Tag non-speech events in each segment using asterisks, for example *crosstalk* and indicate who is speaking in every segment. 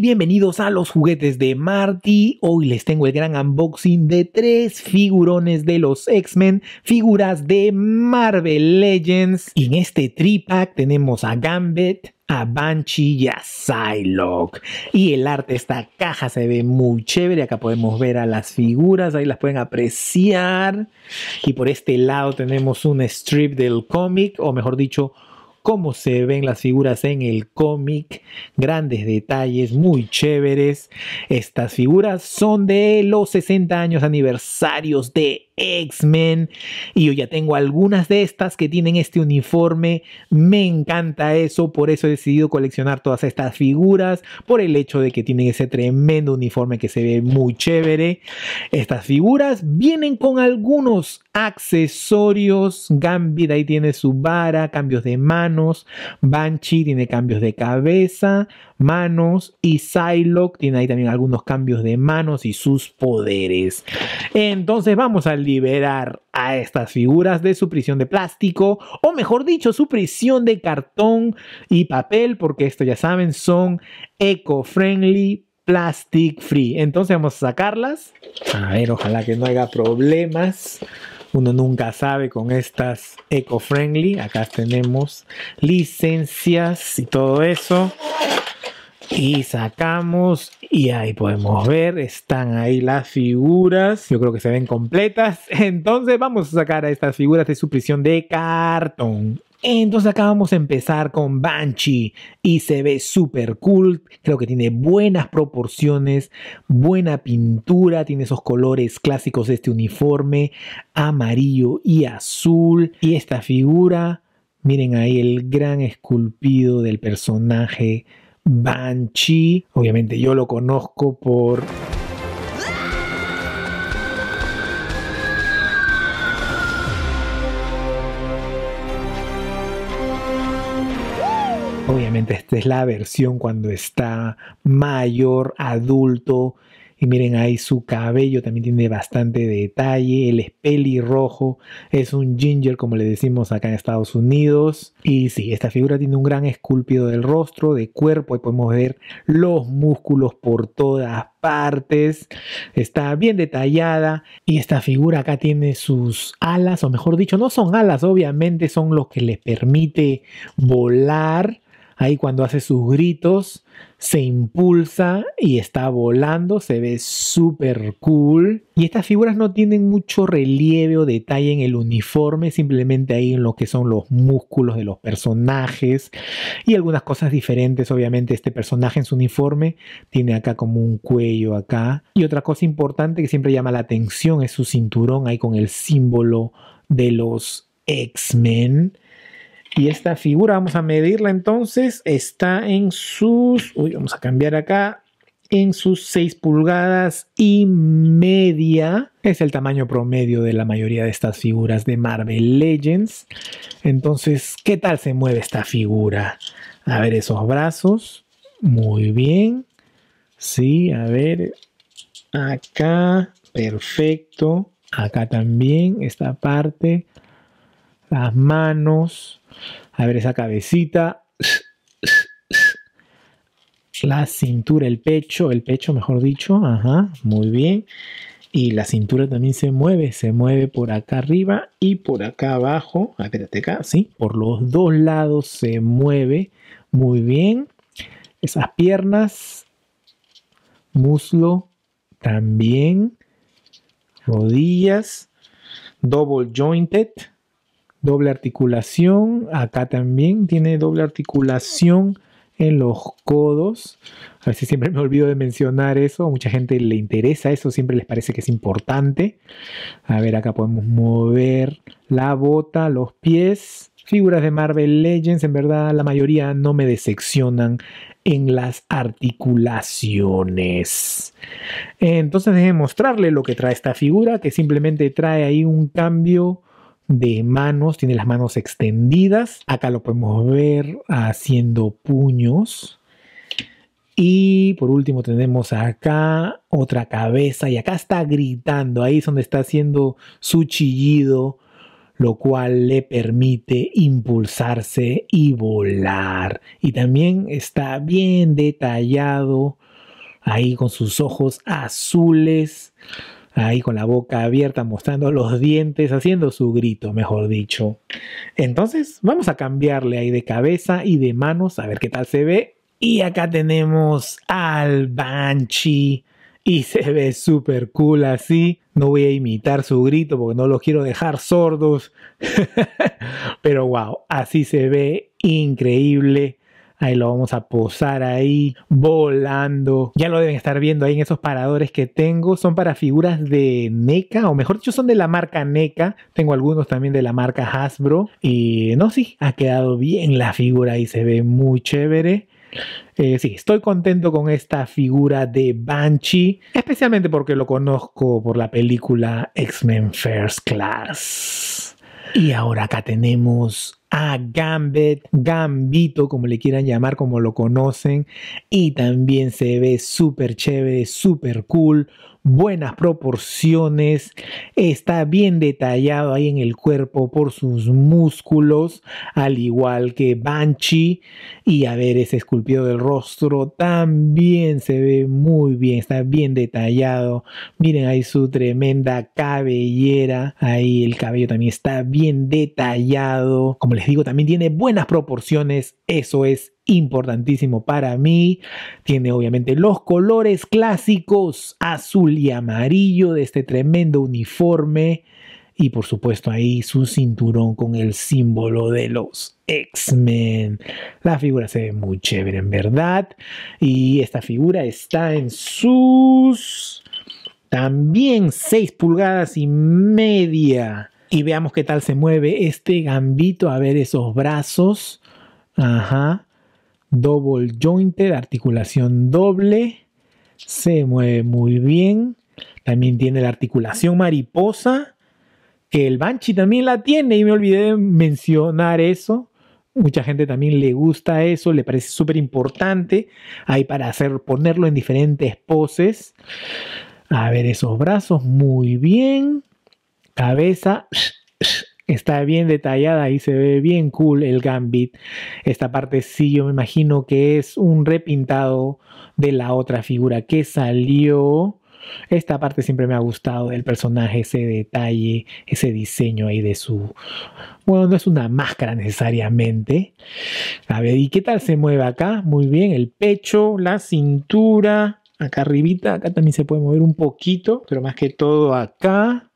Speaker 1: bienvenidos a los juguetes de Marty. Hoy les tengo el gran unboxing de tres figurones de los X-Men, figuras de Marvel Legends. Y en este tripack tenemos a Gambit, a Banshee y a Psylocke. Y el arte esta caja se ve muy chévere. Acá podemos ver a las figuras, ahí las pueden apreciar. Y por este lado tenemos un strip del cómic, o mejor dicho, cómo se ven las figuras en el cómic, grandes detalles, muy chéveres. Estas figuras son de los 60 años aniversarios de X-Men y yo ya tengo algunas de estas que tienen este uniforme. Me encanta eso, por eso he decidido coleccionar todas estas figuras, por el hecho de que tienen ese tremendo uniforme que se ve muy chévere. Estas figuras vienen con algunos accesorios, Gambit ahí tiene su vara, cambios de mano Banshee tiene cambios de cabeza, manos y Psylocke tiene ahí también algunos cambios de manos y sus poderes. Entonces vamos a liberar a estas figuras de su prisión de plástico o mejor dicho su prisión de cartón y papel porque esto ya saben son eco-friendly plastic free. Entonces vamos a sacarlas. A ver, ojalá que no haya problemas. Uno nunca sabe con estas eco-friendly. Acá tenemos licencias y todo eso. Y sacamos y ahí podemos ver, están ahí las figuras. Yo creo que se ven completas. *laughs* Entonces vamos a sacar a estas figuras de su prisión de cartón. Entonces acá vamos a empezar con Banshee y se ve súper cool, creo que tiene buenas proporciones, buena pintura, tiene esos colores clásicos de este uniforme, amarillo y azul. Y esta figura, miren ahí el gran esculpido del personaje Banshee, obviamente yo lo conozco por... esta es la versión cuando está mayor, adulto. Y miren ahí su cabello también tiene bastante detalle. El es pelirrojo. Es un ginger como le decimos acá en Estados Unidos. Y sí, esta figura tiene un gran esculpido del rostro, de cuerpo. Y podemos ver los músculos por todas partes. Está bien detallada. Y esta figura acá tiene sus alas. O mejor dicho, no son alas, obviamente. Son los que le permite volar Ahí cuando hace sus gritos, se impulsa y está volando, se ve súper cool. Y estas figuras no tienen mucho relieve o detalle en el uniforme, simplemente ahí en lo que son los músculos de los personajes y algunas cosas diferentes. Obviamente este personaje en su uniforme tiene acá como un cuello acá. Y otra cosa importante que siempre llama la atención es su cinturón ahí con el símbolo de los X-Men. Y esta figura, vamos a medirla entonces, está en sus, uy, vamos a cambiar acá, en sus 6 pulgadas y media. Es el tamaño promedio de la mayoría de estas figuras de Marvel Legends. Entonces, ¿qué tal se mueve esta figura? A ver esos brazos. Muy bien. Sí, a ver. Acá. Perfecto. Acá también. Esta parte las manos, a ver esa cabecita, la cintura, el pecho, el pecho mejor dicho, ajá, muy bien. Y la cintura también se mueve, se mueve por acá arriba y por acá abajo, acá, acá, sí, por los dos lados se mueve, muy bien. Esas piernas, muslo también, rodillas, double jointed, doble articulación. Acá también tiene doble articulación en los codos. A si siempre me olvido de mencionar eso. A mucha gente le interesa eso, siempre les parece que es importante. A ver, acá podemos mover la bota, los pies. Figuras de Marvel Legends, en verdad la mayoría no me decepcionan en las articulaciones. Entonces déjenme mostrarle lo que trae esta figura, que simplemente trae ahí un cambio de manos, tiene las manos extendidas. Acá lo podemos ver haciendo puños. Y por último tenemos acá otra cabeza y acá está gritando, ahí es donde está haciendo su chillido, lo cual le permite impulsarse y volar. Y también está bien detallado ahí con sus ojos azules ahí con la boca abierta, mostrando los dientes, haciendo su grito, mejor dicho. Entonces, vamos a cambiarle ahí de cabeza y de manos, a ver qué tal se ve. Y acá tenemos al Banshee. Y se ve súper cool así. No voy a imitar su grito porque no los quiero dejar sordos. *laughs* Pero wow, así se ve increíble. Ahí lo vamos a posar ahí, volando. Ya lo deben estar viendo ahí en esos paradores que tengo. Son para figuras de NECA, o mejor dicho, son de la marca NECA. Tengo algunos también de la marca Hasbro. Y no, sí, ha quedado bien la figura y se ve muy chévere. Eh, sí, estoy contento con esta figura de Banshee, especialmente porque lo conozco por la película X-Men First Class. Y ahora acá tenemos a Gambit, Gambito, como le quieran llamar, como lo conocen. Y también se ve súper chévere, súper cool, buenas proporciones, está bien detallado ahí en el cuerpo por sus músculos, al igual que Banshee. Y a ver, ese esculpido del rostro también se ve muy bien, está bien detallado. Miren ahí su tremenda cabellera, ahí el cabello también está bien detallado. Como les digo, también tiene buenas proporciones, eso es importantísimo para mí. Tiene obviamente los colores clásicos azul y amarillo de este tremendo uniforme. Y por supuesto ahí su cinturón con el símbolo de los X-Men. La figura se ve muy chévere en verdad. Y esta figura está en sus... También 6 pulgadas y media. Y veamos qué tal se mueve este gambito. A ver esos brazos. Ajá double jointed, articulación doble, se mueve muy bien. También tiene la articulación mariposa, que el Banshee también la tiene y me olvidé de mencionar eso. Mucha gente también le gusta eso, le parece súper importante. Ahí para hacer, ponerlo en diferentes poses. A ver, esos brazos, muy bien. Cabeza, está bien detallada y se ve bien cool el Gambit. Esta parte sí, yo me imagino que es un repintado de la otra figura que salió. Esta parte siempre me ha gustado del personaje, ese detalle, ese diseño ahí de su... Bueno, no es una máscara necesariamente. A ver, ¿y qué tal se mueve acá? Muy bien, el pecho, la cintura, acá arribita, acá también se puede mover un poquito, pero más que todo acá.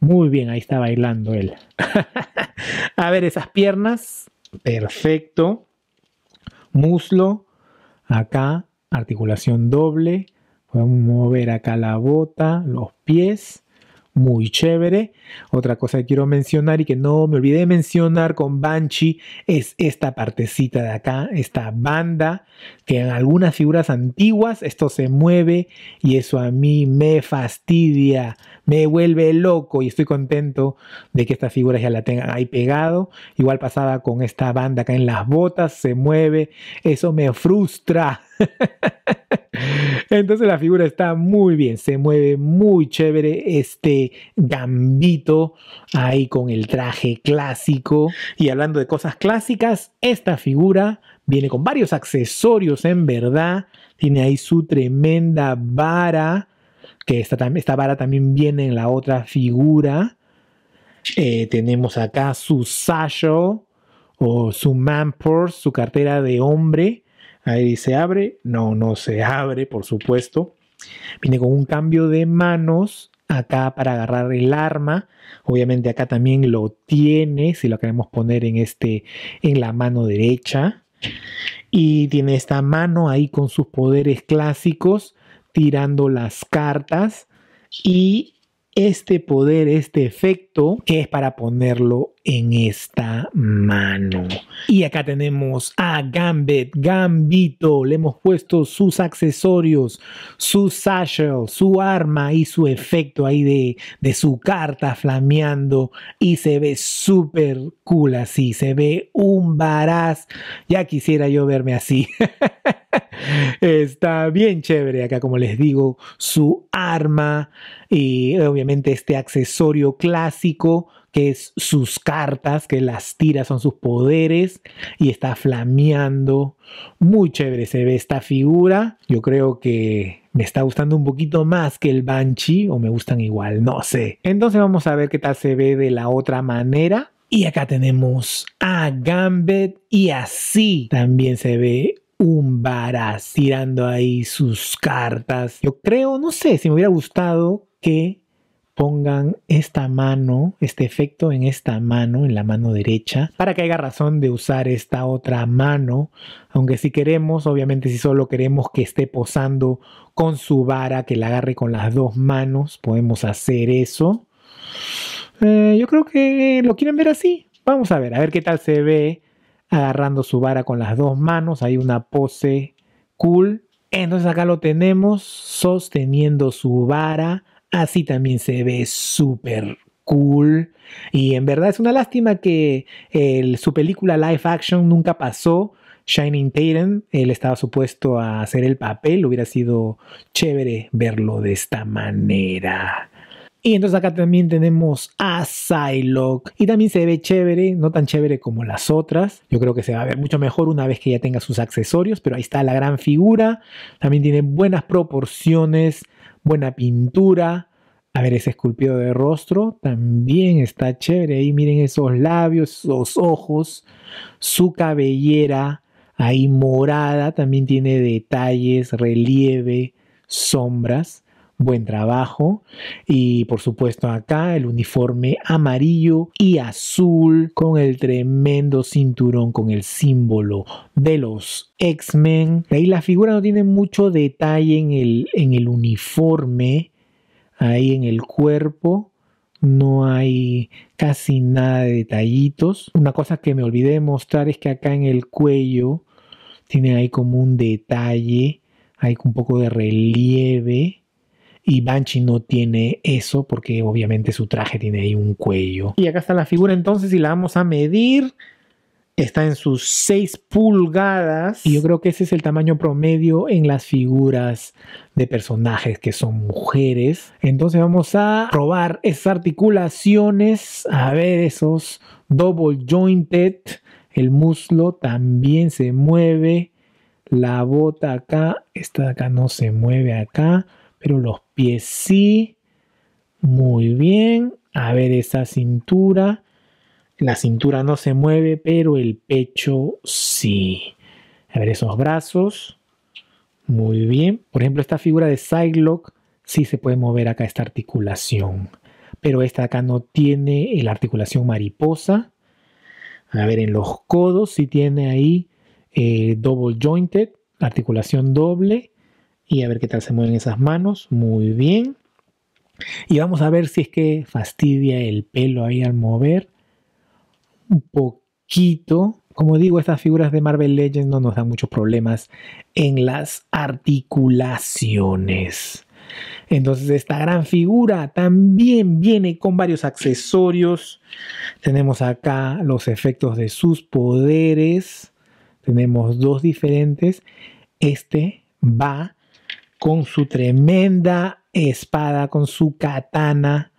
Speaker 1: Muy bien, ahí está bailando él. *laughs* a ver, esas piernas. Perfecto. Muslo. Acá, articulación doble. Podemos mover acá la bota, los pies muy chévere. Otra cosa que quiero mencionar y que no me olvidé de mencionar con Banshee es esta partecita de acá, esta banda, que en algunas figuras antiguas esto se mueve y eso a mí me fastidia, me vuelve loco y estoy contento de que estas figuras ya la tengan ahí pegado. Igual pasaba con esta banda acá en las botas, se mueve, eso me frustra. *laughs* Entonces la figura está muy bien, se mueve muy chévere. Este, gambito ahí con el traje clásico. Y hablando de cosas clásicas, esta figura viene con varios accesorios en verdad. Tiene ahí su tremenda vara, que esta, esta vara también viene en la otra figura. Eh, tenemos acá su sasho o su man su cartera de hombre. Ahí se abre. No, no se abre, por supuesto. Viene con un cambio de manos acá para agarrar el arma. Obviamente acá también lo tiene, si lo queremos poner en, este, en la mano derecha. Y tiene esta mano ahí con sus poderes clásicos, tirando las cartas. Y este poder, este efecto, que es para ponerlo en esta mano. Y acá tenemos a Gambit, Gambito. Le hemos puesto sus accesorios, su Sashel... su arma y su efecto ahí de, su carta flameando. Y se ve súper cool así. Se ve un varaz. Ya quisiera yo verme así. *laughs* Está bien chévere acá, como les digo, su arma y obviamente este accesorio clásico que es sus cartas, que las tiras son sus poderes y está flameando. Muy chévere se ve esta figura. Yo creo que me está gustando un poquito más que el Banshee o me gustan igual, no sé. Entonces vamos a ver qué tal se ve de la otra manera. Y acá tenemos a Gambit y así también se ve un baraz tirando ahí sus cartas. Yo creo, no sé, si me hubiera gustado que pongan esta mano, este efecto en esta mano, en la mano derecha, para que haya razón de usar esta otra mano, aunque si queremos, obviamente si solo queremos que esté posando con su vara, que la agarre con las dos manos, podemos hacer eso. Eh, yo creo que lo quieren ver así. Vamos a ver, a ver qué tal se ve agarrando su vara con las dos manos. Hay una pose cool. Entonces acá lo tenemos sosteniendo su vara así también se ve súper cool. Y en verdad es una lástima que su película live action nunca pasó. Shining Tatum, él estaba supuesto a hacer el papel, hubiera sido chévere verlo de esta manera. Y entonces acá también tenemos a Psylocke. Y también se ve chévere, no tan chévere como las otras. Yo creo que se va a ver mucho mejor una vez que ya tenga sus accesorios, pero ahí está la gran figura. También tiene buenas proporciones buena pintura. A ver, ese esculpido de rostro también está chévere. Ahí miren esos labios, esos ojos, su cabellera ahí morada, también tiene detalles, relieve, sombras buen trabajo. Y por supuesto acá el uniforme amarillo y azul con el tremendo cinturón con el símbolo de los X-Men. Ahí la figura no tiene mucho detalle en el, en el uniforme, ahí en el cuerpo. No hay casi nada de detallitos. Una cosa que me olvidé de mostrar es que acá en el cuello tiene ahí como un detalle, hay un poco de relieve y Banshee no tiene eso porque obviamente su traje tiene ahí un cuello. Y acá está la figura entonces y la vamos a medir. Está en sus 6 pulgadas. Y yo creo que ese es el tamaño promedio en las figuras de personajes que son mujeres. Entonces vamos a probar esas articulaciones. A ver esos double jointed. El muslo también se mueve. La bota acá. Esta de acá no se mueve acá pero los pies sí. Muy bien. A ver esa cintura. La cintura no se mueve, pero el pecho sí. A ver esos brazos. Muy bien. Por ejemplo, esta figura de Sidelock sí se puede mover acá esta articulación. Pero esta acá no tiene la articulación mariposa. A ver, en los codos sí tiene ahí eh, double jointed, articulación doble y a ver qué tal se mueven esas manos. Muy bien. Y vamos a ver si es que fastidia el pelo ahí al mover. Un poquito. Como digo, estas figuras de Marvel Legends no nos dan muchos problemas en las articulaciones. Entonces esta gran figura también viene con varios accesorios. Tenemos acá los efectos de sus poderes. Tenemos dos diferentes. Este va con su tremenda espada, con su katana,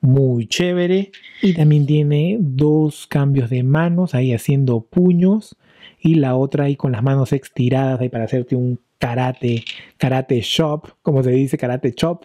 Speaker 1: muy chévere. Y también tiene dos cambios de manos, ahí haciendo puños, y la otra ahí con las manos extiradas, ahí para hacerte un karate, karate shop, como se dice, karate chop.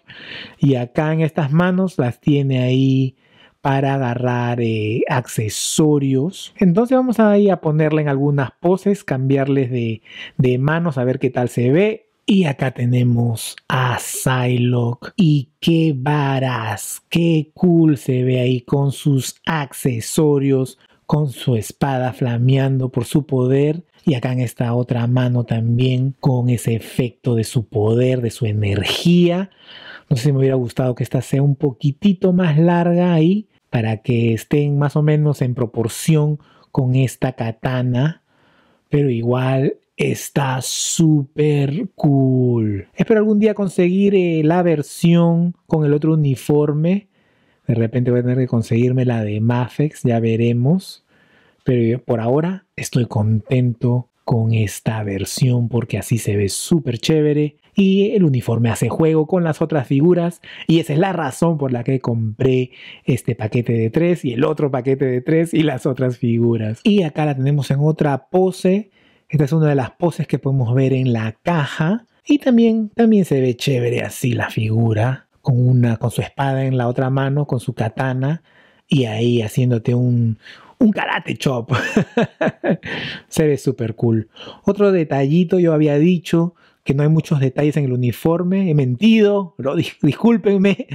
Speaker 1: Y acá en estas manos las tiene ahí para agarrar eh, accesorios. Entonces vamos a ir a ponerle en algunas poses, cambiarles de, de manos, a ver qué tal se ve. Y acá tenemos a Psylocke y qué varas, qué cool se ve ahí con sus accesorios, con su espada flameando por su poder y acá en esta otra mano también con ese efecto de su poder, de su energía. No sé si me hubiera gustado que esta sea un poquitito más larga ahí para que estén más o menos en proporción con esta katana, pero igual está súper cool. Espero algún día conseguir eh, la versión con el otro uniforme. De repente voy a tener que conseguirme la de Mafex, ya veremos. Pero por ahora estoy contento con esta versión porque así se ve súper chévere y el uniforme hace juego con las otras figuras y esa es la razón por la que compré este paquete de tres y el otro paquete de tres y las otras figuras. Y acá la tenemos en otra pose esta es una de las poses que podemos ver en la caja. Y también, también se ve chévere así la figura, con, una, con su espada en la otra mano, con su katana, y ahí haciéndote un, un karate chop. *laughs* se ve súper cool. Otro detallito, yo había dicho que no hay muchos detalles en el uniforme, he mentido, lo, *laughs* discúlpenme,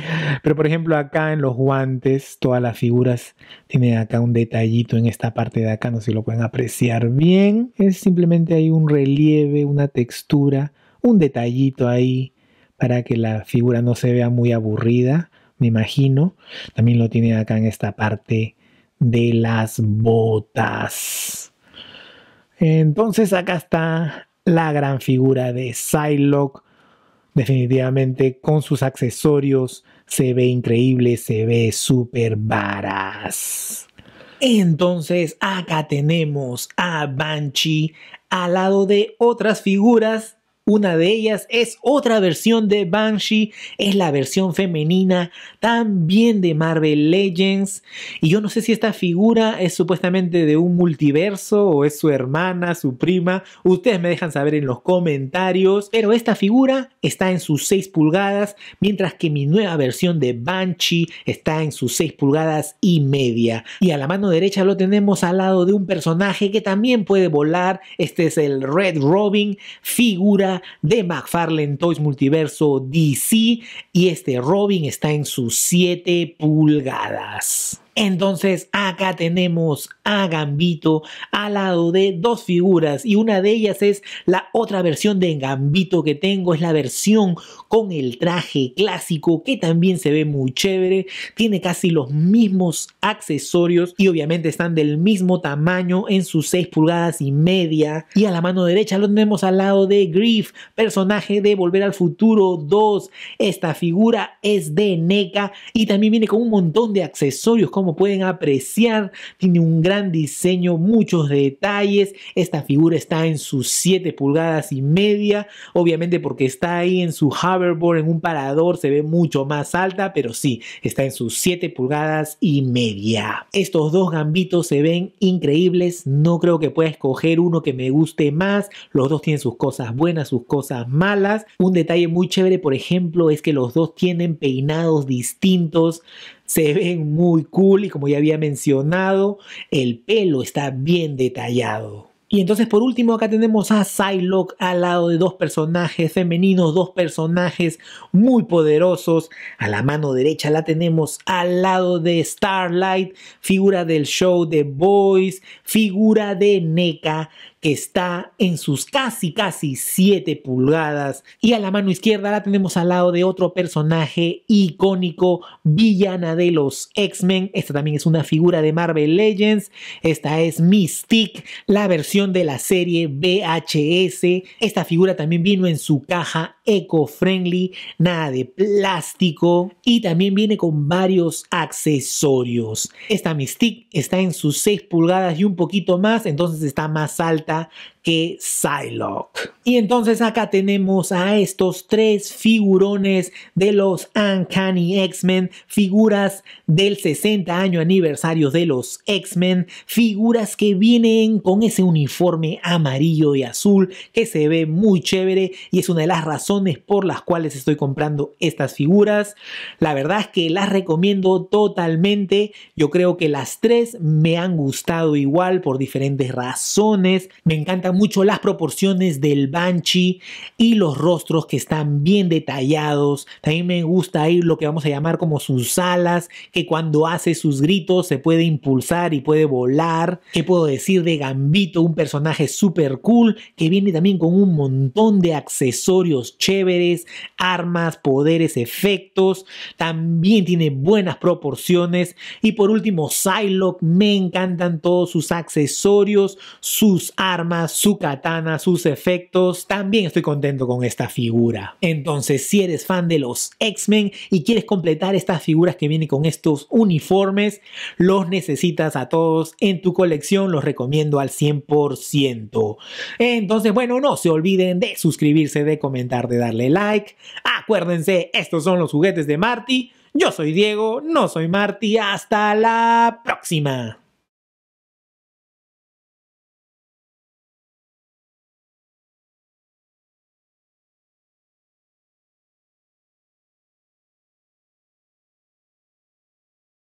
Speaker 1: pero por ejemplo acá en los guantes, todas las figuras tienen acá un detallito en esta parte de acá, no sé si lo pueden apreciar bien, es simplemente hay un relieve, una textura, un detallito ahí para que la figura no se vea muy aburrida, me imagino, también lo tienen acá en esta parte de las botas. Entonces acá está la gran figura de Psylocke. Definitivamente con sus accesorios se ve increíble, se ve súper varas. Entonces acá tenemos a Banshee al lado de otras figuras una de ellas es otra versión de Banshee, es la versión femenina también de Marvel Legends. Y yo no sé si esta figura es supuestamente de un multiverso o es su hermana, su prima. Ustedes me dejan saber en los comentarios. Pero esta figura está en sus 6 pulgadas, mientras que mi nueva versión de Banshee está en sus 6 pulgadas y media. Y a la mano derecha lo tenemos al lado de un personaje que también puede volar. Este es el Red Robin, figura de McFarlane Toys Multiverso DC y este Robin está en sus 7 pulgadas. Entonces acá tenemos a Gambito al lado de dos figuras y una de ellas es la otra versión de Gambito que tengo, es la versión con el traje clásico que también se ve muy chévere, tiene casi los mismos accesorios y obviamente están del mismo tamaño en sus 6 pulgadas y media y a la mano derecha lo tenemos al lado de Griff, personaje de Volver al Futuro 2, esta figura es de NECA y también viene con un montón de accesorios como pueden apreciar, tiene un gran diseño, muchos detalles. Esta figura está en sus 7 pulgadas y media, obviamente porque está ahí en su hoverboard, en un parador, se ve mucho más alta, pero sí, está en sus 7 pulgadas y media. Estos dos gambitos se ven increíbles, no creo que pueda escoger uno que me guste más, los dos tienen sus cosas buenas, sus cosas malas. Un detalle muy chévere, por ejemplo, es que los dos tienen peinados distintos, se ven muy cool y como ya había mencionado, el pelo está bien detallado. Y entonces por último acá tenemos a Psylocke al lado de dos personajes femeninos, dos personajes muy poderosos. A la mano derecha la tenemos al lado de Starlight, figura del show The Boys, figura de NECA, está en sus casi casi 7 pulgadas y a la mano izquierda la tenemos al lado de otro personaje icónico, villana de los X-Men. Esta también es una figura de Marvel Legends. Esta es Mystique, la versión de la serie VHS. Esta figura también vino en su caja eco-friendly, nada de plástico y también viene con varios accesorios. Esta Mystique está en sus 6 pulgadas y un poquito más, entonces está más alta Yeah. que Psylocke. Y entonces acá tenemos a estos tres figurones de los Uncanny X-Men, figuras del 60 año aniversario de los X-Men, figuras que vienen con ese uniforme amarillo y azul que se ve muy chévere y es una de las razones por las cuales estoy comprando estas figuras. La verdad es que las recomiendo totalmente. Yo creo que las tres me han gustado igual por diferentes razones. Me encantan mucho las proporciones del Banshee y los rostros que están bien detallados. También me gusta ahí lo que vamos a llamar como sus alas, que cuando hace sus gritos se puede impulsar y puede volar. ¿Qué puedo decir de Gambito? Un personaje súper cool que viene también con un montón de accesorios chéveres, armas, poderes, efectos. También tiene buenas proporciones. Y por último, Psylocke. Me encantan todos sus accesorios, sus armas, su katana, sus efectos. También estoy contento con esta figura. Entonces, si eres fan de los X-Men y quieres completar estas figuras que vienen con estos uniformes, los necesitas a todos en tu colección. Los recomiendo al 100%. Entonces, bueno, no se olviden de suscribirse, de comentar, de darle like. Acuérdense, estos son los juguetes de Marty. Yo soy Diego, no soy Marty. Hasta la próxima.